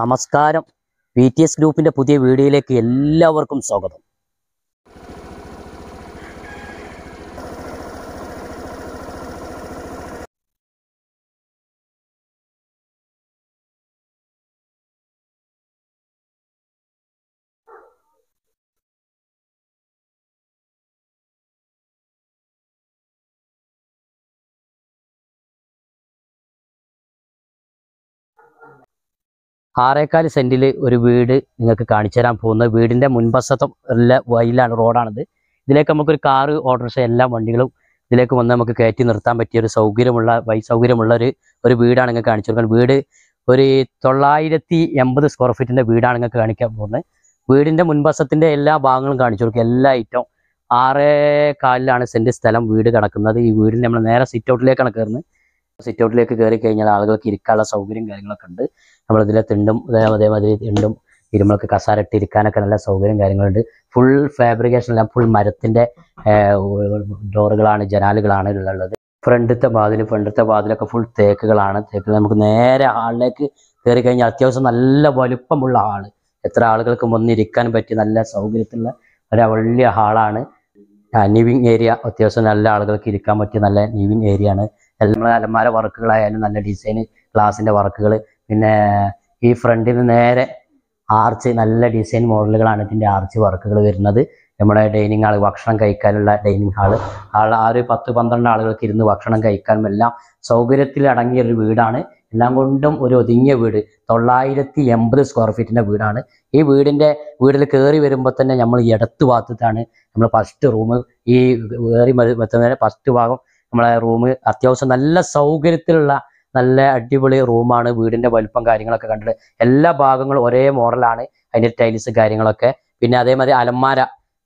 നമസ്കാരം P T S ഗ്രൂപ്പിൻ്റെ പുതിയ വീഡിയോയിലേക്ക് എല്ലാവർക്കും സ്വാഗതം ആറേക്കാൽ സെന്റിൽ ഒരു വീട് നിങ്ങൾക്ക് കാണിച്ചു തരാൻ പോകുന്നത് വീടിൻ്റെ മുൻവശത്തും ഉള്ള വയലാണ് റോഡാണിത് ഇതിലേക്ക് നമുക്കൊരു കാറ് ഓട്ടോറിക്ഷ എല്ലാ വണ്ടികളും ഇതിലേക്ക് വന്ന് നമുക്ക് കയറ്റി നിർത്താൻ പറ്റിയ ഒരു സൗകര്യമുള്ള വൈ സൗകര്യമുള്ള ഒരു ഒരു വീടാണ് നിങ്ങൾക്ക് കാണിച്ചു കൊടുക്കുന്നത് വീട് ഒരു തൊള്ളായിരത്തി എൺപത് സ്ക്വയർ ഫീറ്റിൻ്റെ വീടാണ് നിങ്ങൾക്ക് കാണിക്കാൻ പോകുന്നത് വീടിൻ്റെ മുൻവശത്തിൻ്റെ എല്ലാ ഭാഗങ്ങളും കാണിച്ചു കൊടുക്കുക എല്ലാ ഐറ്റവും ആറേ കാലിലാണ് സെൻറ്റ് സ്ഥലം വീട് കിടക്കുന്നത് ഈ വീടിന് നമ്മൾ നേരെ സിറ്റ് ഔട്ടിലേക്കാണ് കയറുന്നത് സിറ്റ് ഔട്ടിലേക്ക് കയറി കഴിഞ്ഞാൽ ആളുകൾക്ക് ഇരിക്കാനുള്ള സൗകര്യം കാര്യങ്ങളൊക്കെ ഉണ്ട് നമ്മളിതിലെ തിണ്ടും അതേമാതിരി തിണ്ടും ഇരുമ്പൊക്കെ കസാര ഇട്ട് ഇരിക്കാനൊക്കെ നല്ല സൗകര്യം കാര്യങ്ങളുണ്ട് ഫുൾ ഫാബ്രിക്കേഷൻ എല്ലാം ഫുൾ മരത്തിന്റെ ഡോറുകളാണ് ജനാലുകളാണ് ഇതിലുള്ളത് ഫ്രണ്ടത്തെ വാതിൽ ഫ്രണ്ടത്തെ വാതിലൊക്കെ ഫുൾ തേക്കുകളാണ് തേക്ക് നമുക്ക് നേരെ ആളിലേക്ക് കയറി കഴിഞ്ഞാൽ അത്യാവശ്യം നല്ല വലുപ്പമുള്ള ആള് എത്ര ആളുകൾക്ക് വന്നിരിക്കാൻ പറ്റിയ നല്ല സൗകര്യത്തിലുള്ള ഒരു വലിയ ഹാളാണ് ലിവിങ് ഏരിയ അത്യാവശ്യം നല്ല ആളുകൾക്ക് ഇരിക്കാൻ പറ്റിയ നല്ല ലിവിങ് ഏരിയ ആണ് നമ്മൾ അലമാര വർക്കുകളായാലും നല്ല ഡിസൈൻ ഗ്ലാസിന്റെ വർക്കുകൾ പിന്നെ ഈ ഫ്രണ്ടിന് നേരെ ആർച്ച് നല്ല ഡിസൈൻ മോഡലുകളാണ് ഇതിൻ്റെ ആർച്ച് വർക്കുകൾ വരുന്നത് നമ്മുടെ ഡൈനിങ് ഹാൾ ഭക്ഷണം കഴിക്കാനുള്ള ഡൈനിങ് ഹാൾ ആ ഒരു പത്ത് പന്ത്രണ്ട് ആളുകൾക്ക് ഇരുന്ന് ഭക്ഷണം കഴിക്കാനും എല്ലാം സൗകര്യത്തിൽ അടങ്ങിയ ഒരു വീടാണ് എല്ലാം കൊണ്ടും ഒരു ഒതുങ്ങിയ വീട് തൊള്ളായിരത്തി എൺപത് സ്ക്വയർ ഫീറ്റിൻ്റെ വീടാണ് ഈ വീടിൻ്റെ വീടിൽ കയറി വരുമ്പോൾ തന്നെ നമ്മൾ ഇടത്ത് ഭാഗത്താണ് നമ്മൾ ഫസ്റ്റ് റൂം ഈ കയറി വരുന്ന ഫസ്റ്റ് ഭാഗം നമ്മളെ റൂം അത്യാവശ്യം നല്ല സൗകര്യത്തിലുള്ള നല്ല അടിപൊളി റൂമാണ് വീടിന്റെ വലുപ്പം കാര്യങ്ങളൊക്കെ കണ്ടിട്ട് എല്ലാ ഭാഗങ്ങളും ഒരേ മോഡലാണ് അതിന്റെ ടൈൽസ് കാര്യങ്ങളൊക്കെ പിന്നെ അതേമാതിരി അലമാര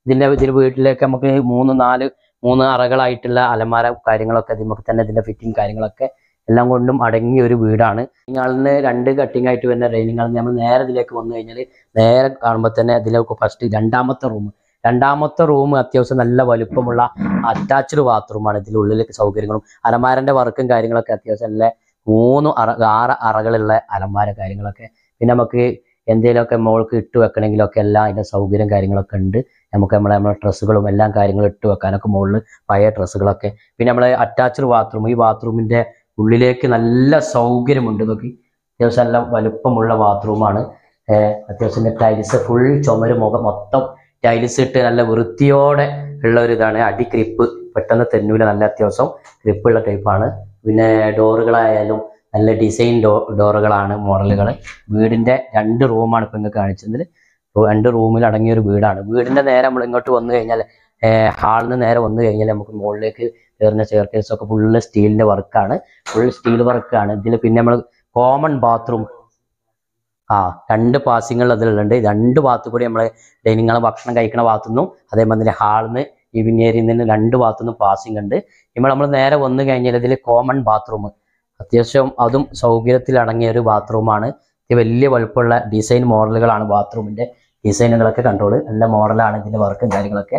ഇതിന്റെ ഇതിൽ വീട്ടിലേക്ക് നമുക്ക് മൂന്ന് നാല് മൂന്ന് അറകളായിട്ടുള്ള അലമാര കാര്യങ്ങളൊക്കെ നമുക്ക് തന്നെ ഇതിന്റെ ഫിറ്റിംഗ് കാര്യങ്ങളൊക്കെ എല്ലാം കൊണ്ടും അടങ്ങിയ ഒരു വീടാണ് ഇങ്ങനെ രണ്ട് കട്ടിംഗ് ആയിട്ട് വരുന്ന റെയിനിങ് നമ്മൾ നേരെ ഇതിലേക്ക് വന്നു കഴിഞ്ഞാൽ നേരെ കാണുമ്പോൾ തന്നെ ഇതിലേക്ക് ഫസ്റ്റ് രണ്ടാമത്തെ റൂം രണ്ടാമത്തെ റൂം അത്യാവശ്യം നല്ല വലുപ്പമുള്ള അറ്റാച്ച്ഡ് ബാത്റൂമാണ് ഇതിൻ്റെ ഉള്ളിലേക്ക് സൗകര്യങ്ങളും അലമാരന്റെ വർക്കും കാര്യങ്ങളൊക്കെ അത്യാവശ്യം നല്ല മൂന്ന് അറ ആറ് അറകളുള്ള അലമാര കാര്യങ്ങളൊക്കെ പിന്നെ നമുക്ക് എന്തെങ്കിലുമൊക്കെ മോൾക്ക് ഇട്ട് വെക്കണമെങ്കിലൊക്കെ എല്ലാം അതിൻ്റെ സൗകര്യം കാര്യങ്ങളൊക്കെ ഉണ്ട് നമുക്ക് നമ്മളെ നമ്മളെ ഡ്രസ്സുകളും എല്ലാം കാര്യങ്ങളും ഇട്ട് വെക്കാനൊക്കെ മുകളിൽ പഴയ ഡ്രസ്സുകളൊക്കെ പിന്നെ നമ്മളെ അറ്റാച്ച്ഡ് ബാത്റൂം ഈ ബാത്റൂമിൻ്റെ ഉള്ളിലേക്ക് നല്ല സൗകര്യമുണ്ട് നോക്കി അത്യാവശ്യം നല്ല വലുപ്പമുള്ള ബാത്റൂമാണ് അത്യാവശ്യം ടൈൽസ് ഫുൾ ചുമര് മുഖം മൊത്തം ടൈൽസ് ഇട്ട് നല്ല വൃത്തിയോടെ ഉള്ള ഒരു ഇതാണ് അടി ക്രിപ്പ് പെട്ടെന്ന് തെന്നൂല നല്ല അത്യാവശ്യം ടൈപ്പ് ടൈപ്പാണ് പിന്നെ ഡോറുകളായാലും നല്ല ഡിസൈൻ ഡോ ഡോറുകളാണ് മോഡലുകൾ വീടിൻ്റെ രണ്ട് റൂമാണ് ഇപ്പം നിങ്ങൾക്ക് കാണിച്ചതിൽ രണ്ട് റൂമിൽ അടങ്ങിയ ഒരു വീടാണ് വീടിൻ്റെ നേരെ നമ്മൾ ഇങ്ങോട്ട് വന്നു കഴിഞ്ഞാൽ ഹാളിൽ നിന്ന് നേരെ വന്നു കഴിഞ്ഞാൽ നമുക്ക് മുകളിലേക്ക് കയറുന്ന ചെയർ ഒക്കെ ഫുള്ള് സ്റ്റീലിൻ്റെ വർക്കാണ് ഫുൾ സ്റ്റീൽ വർക്കാണ് ഇതിൽ പിന്നെ നമ്മൾ കോമൺ ബാത്റൂം ആ രണ്ട് പാസിങ്ങൾ അതിലുണ്ട് രണ്ട് ഭാഗത്തു കൂടി നമ്മൾ ഡൈനിങ് ഹാൾ ഭക്ഷണം കഴിക്കണ ഭാഗത്തുനിന്നു അതേപോലെ ഹാളിൽ നിന്ന് ഏരിയയിൽ നിന്ന് രണ്ട് ഭാഗത്തുനിന്നും പാസിങ് ഉണ്ട് നമ്മൾ നമ്മൾ നേരെ വന്നു കഴിഞ്ഞാൽ ഇതിൽ കോമൺ ബാത്റൂം അത്യാവശ്യം അതും സൗകര്യത്തിൽ അടങ്ങിയ ഒരു ബാത്റൂമാണ് ഇത് വലിയ വലുപ്പമുള്ള ഡിസൈൻ മോഡലുകളാണ് ബാത്റൂമിൻ്റെ ഡിസൈനുകളൊക്കെ കണ്ടോള് നല്ല മോഡലാണ് ഇതിൻ്റെ വർക്കും കാര്യങ്ങളൊക്കെ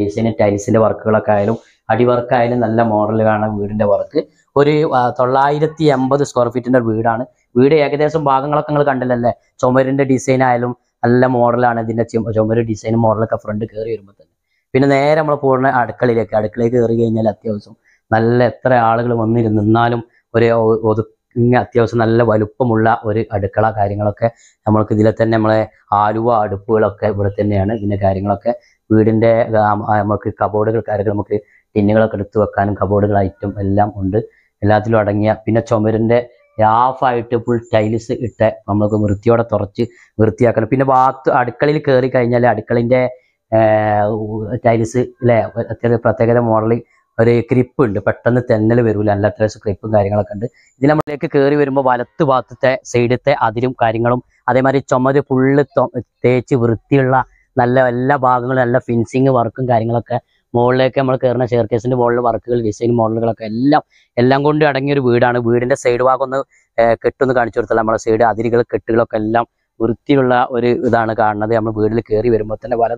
ഡിസൈൻ ടൈൽസിൻ്റെ വർക്കുകളൊക്കെ ആയാലും അടിവർക്കായാലും നല്ല മോഡലുകളാണ് വീടിൻ്റെ വർക്ക് ഒരു തൊള്ളായിരത്തി അമ്പത് സ്ക്വയർ ഫീറ്റിന്റെ വീടാണ് വീട് ഏകദേശം ഭാഗങ്ങളൊക്കെ നിങ്ങൾ കണ്ടില്ലല്ലേ ചുമരിന്റെ ഡിസൈൻ ആയാലും നല്ല മോഡലാണ് ഇതിന്റെ ചുമര് ഡിസൈൻ മോഡലൊക്കെ ഫ്രണ്ട് കയറി വരുമ്പോൾ തന്നെ പിന്നെ നേരെ നമ്മൾ പോകുന്ന അടുക്കളയിലേക്ക് അടുക്കളയിലേക്ക് കയറി കഴിഞ്ഞാൽ അത്യാവശ്യം നല്ല എത്ര ആളുകൾ വന്നിരുന്ന് നിന്നാലും ഒരു ഒതുങ്ങി അത്യാവശ്യം നല്ല വലുപ്പമുള്ള ഒരു അടുക്കള കാര്യങ്ങളൊക്കെ നമ്മൾക്ക് ഇതിലെ തന്നെ നമ്മളെ ആലുവ അടുപ്പുകളൊക്കെ ഇവിടെ തന്നെയാണ് ഇതിൻ്റെ കാര്യങ്ങളൊക്കെ വീടിൻ്റെ നമുക്ക് കബോർഡുകൾ കാര്യങ്ങൾ നമുക്ക് ടിന്നുകളൊക്കെ എടുത്ത് വെക്കാനും ഐറ്റം എല്ലാം ഉണ്ട് എല്ലാത്തിലും അടങ്ങിയ പിന്നെ ചുമരിൻ്റെ ഹാഫായിട്ട് ഫുൾ ടൈൽസ് ഇട്ട് നമ്മൾക്ക് വൃത്തിയോടെ തുറച്ച് വൃത്തിയാക്കണം പിന്നെ ബാത്ത് അടുക്കളയിൽ കയറി കഴിഞ്ഞാൽ അടുക്കളിൻ്റെ ടൈൽസ് അല്ലേ അത്യാവശ്യം പ്രത്യേകത മോഡലിൽ ഒരു ക്രിപ്പ് ഉണ്ട് പെട്ടെന്ന് തെന്നൽ വരില്ല നല്ല അത്യാവശ്യം ക്രിപ്പും കാര്യങ്ങളൊക്കെ ഉണ്ട് ഇത് നമ്മളിലേക്ക് കയറി വരുമ്പോൾ വലത്ത് ഭാഗത്തെ സൈഡത്തെ അതിലും കാര്യങ്ങളും അതേമാതിരി ചുമര് ഫുള്ള് തേച്ച് വൃത്തിയുള്ള നല്ല എല്ലാ ഭാഗങ്ങളും നല്ല ഫിൻസിങ് വർക്കും കാര്യങ്ങളൊക്കെ മുകളിലേക്ക് നമ്മൾ കയറുന്ന ഷെയർ കേസിൻ്റെ മുകളിൽ വർക്കുകൾ ഡിസൈൻ മോഡലുകളൊക്കെ എല്ലാം എല്ലാം കൊണ്ടും അടങ്ങിയ ഒരു വീടാണ് വീടിൻ്റെ സൈഡ് ഭാഗം ഒന്ന് കെട്ടൊന്ന് കാണിച്ചു കൊടുത്താൽ നമ്മളെ സൈഡ് അതിരുകൾ കെട്ടുകളൊക്കെ എല്ലാം വൃത്തിയുള്ള ഒരു ഇതാണ് കാണുന്നത് നമ്മൾ വീട്ടിൽ കയറി വരുമ്പോൾ തന്നെ വല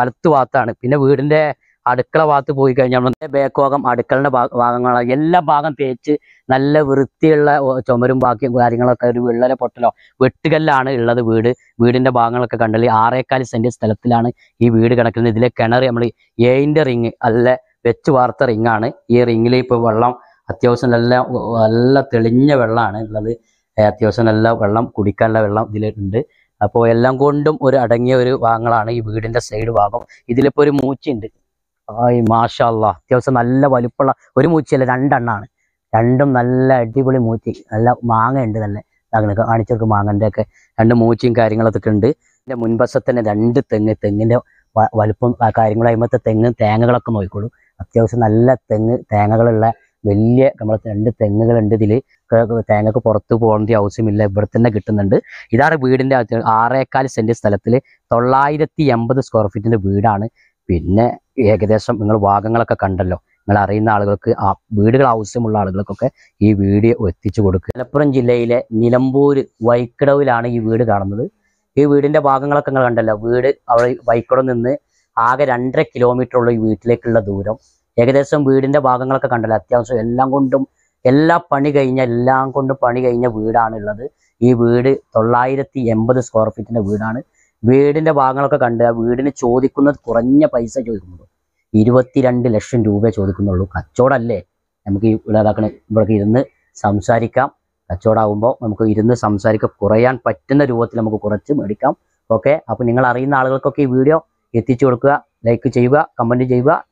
വലത്തു ഭാഗത്താണ് പിന്നെ വീടിൻ്റെ അടുക്കള ഭാഗത്ത് പോയി കഴിഞ്ഞാൽ നമ്മൾ ബേക്ക് ഭാഗം അടുക്കളയുടെ ഭാഗങ്ങൾ എല്ലാ ഭാഗം തേച്ച് നല്ല വൃത്തിയുള്ള ചുമരും ബാക്കി കാര്യങ്ങളൊക്കെ ഒരു വിള്ളലെ പൊട്ടലോ വെട്ടുകല്ലാണ് ഉള്ളത് വീട് വീടിന്റെ ഭാഗങ്ങളൊക്കെ കണ്ടല്ലേ ആറേക്കാൽ സെന്റ് സ്ഥലത്തിലാണ് ഈ വീട് കിടക്കുന്നത് ഇതിലെ കിണർ നമ്മൾ ഏയിൻ്റെ റിങ് അല്ല വെച്ച് വാർത്ത റിങ്ങാണ് ഈ റിങ്ങിൽ ഇപ്പോൾ വെള്ളം അത്യാവശ്യം നല്ല നല്ല തെളിഞ്ഞ വെള്ളമാണ് ഉള്ളത് അത്യാവശ്യം നല്ല വെള്ളം കുടിക്കാനുള്ള വെള്ളം ഇതിലുണ്ട് അപ്പോൾ എല്ലാം കൊണ്ടും ഒരു അടങ്ങിയ ഒരു ഭാഗങ്ങളാണ് ഈ വീടിൻ്റെ സൈഡ് ഭാഗം ഇതിലിപ്പോൾ ഒരു മൂച്ചുണ്ട് ആയി മാഷാല്ല അത്യാവശ്യം നല്ല വലുപ്പമുള്ള ഒരു മൂച്ചയല്ല രണ്ടെണ്ണാണ് രണ്ടും നല്ല അടിപൊളി മൂച്ചി നല്ല മാങ്ങ ഉണ്ട് തന്നെ അങ്ങനെയൊക്കെ കാണിച്ചവർക്ക് മാങ്ങൻ്റെ ഒക്കെ രണ്ട് മൂച്ചയും കാര്യങ്ങളൊക്കെ ഉണ്ട് എൻ്റെ മുൻവശത്തന്നെ രണ്ട് തെങ്ങ് തെങ്ങിൻ്റെ വലുപ്പം കാര്യങ്ങളും അതിമത്തെ തെങ്ങ് തേങ്ങകളൊക്കെ നോക്കിക്കോളൂ അത്യാവശ്യം നല്ല തെങ്ങ് തേങ്ങകളുള്ള വലിയ നമ്മളെ രണ്ട് തെങ്ങുകളുണ്ട് ഇതിൽ തേങ്ങക്ക് പുറത്ത് പോകേണ്ട ആവശ്യമില്ല ഇവിടെ തന്നെ കിട്ടുന്നുണ്ട് ഇതാണ് വീടിൻ്റെ ആറേക്കാൽ സെൻറ്റ് സ്ഥലത്തിൽ തൊള്ളായിരത്തി എൺപത് സ്ക്വയർ ഫീറ്റിൻ്റെ വീടാണ് പിന്നെ ഏകദേശം നിങ്ങൾ ഭാഗങ്ങളൊക്കെ കണ്ടല്ലോ നിങ്ങൾ അറിയുന്ന ആളുകൾക്ക് ആ വീടുകൾ ആവശ്യമുള്ള ആളുകൾക്കൊക്കെ ഈ വീഡിയോ എത്തിച്ചു കൊടുക്കുക മലപ്പുറം ജില്ലയിലെ നിലമ്പൂർ വൈക്കടവിലാണ് ഈ വീട് കാണുന്നത് ഈ വീടിന്റെ ഭാഗങ്ങളൊക്കെ നിങ്ങൾ കണ്ടല്ലോ വീട് അവിടെ വൈക്കടവ് നിന്ന് ആകെ രണ്ടര കിലോമീറ്റർ ഉള്ള ഈ വീട്ടിലേക്കുള്ള ദൂരം ഏകദേശം വീടിന്റെ ഭാഗങ്ങളൊക്കെ കണ്ടല്ലോ അത്യാവശ്യം എല്ലാം കൊണ്ടും എല്ലാ പണി കഴിഞ്ഞ എല്ലാം കൊണ്ടും പണി കഴിഞ്ഞ വീടാണുള്ളത് ഈ വീട് തൊള്ളായിരത്തി എൺപത് സ്ക്വയർ ഫീറ്റിന്റെ വീടാണ് വീടിന്റെ ഭാഗങ്ങളൊക്കെ കണ്ട് ആ വീടിന് ചോദിക്കുന്നത് കുറഞ്ഞ പൈസ ചോദിക്കുന്നത് ഇരുപത്തിരണ്ട് ലക്ഷം രൂപ ചോദിക്കുന്നുള്ളൂ കച്ചവടമല്ലേ നമുക്ക് ഇതാക്കണ ഇവിടേക്ക് ഇരുന്ന് സംസാരിക്കാം കച്ചവടമാകുമ്പോൾ നമുക്ക് ഇരുന്ന് സംസാരിക്കുക കുറയാൻ പറ്റുന്ന രൂപത്തിൽ നമുക്ക് കുറച്ച് മേടിക്കാം ഓക്കെ അപ്പോൾ നിങ്ങൾ അറിയുന്ന ആളുകൾക്കൊക്കെ ഈ വീഡിയോ എത്തിച്ചു കൊടുക്കുക ലൈക്ക് ചെയ്യുക കമൻറ്റ് ചെയ്യുക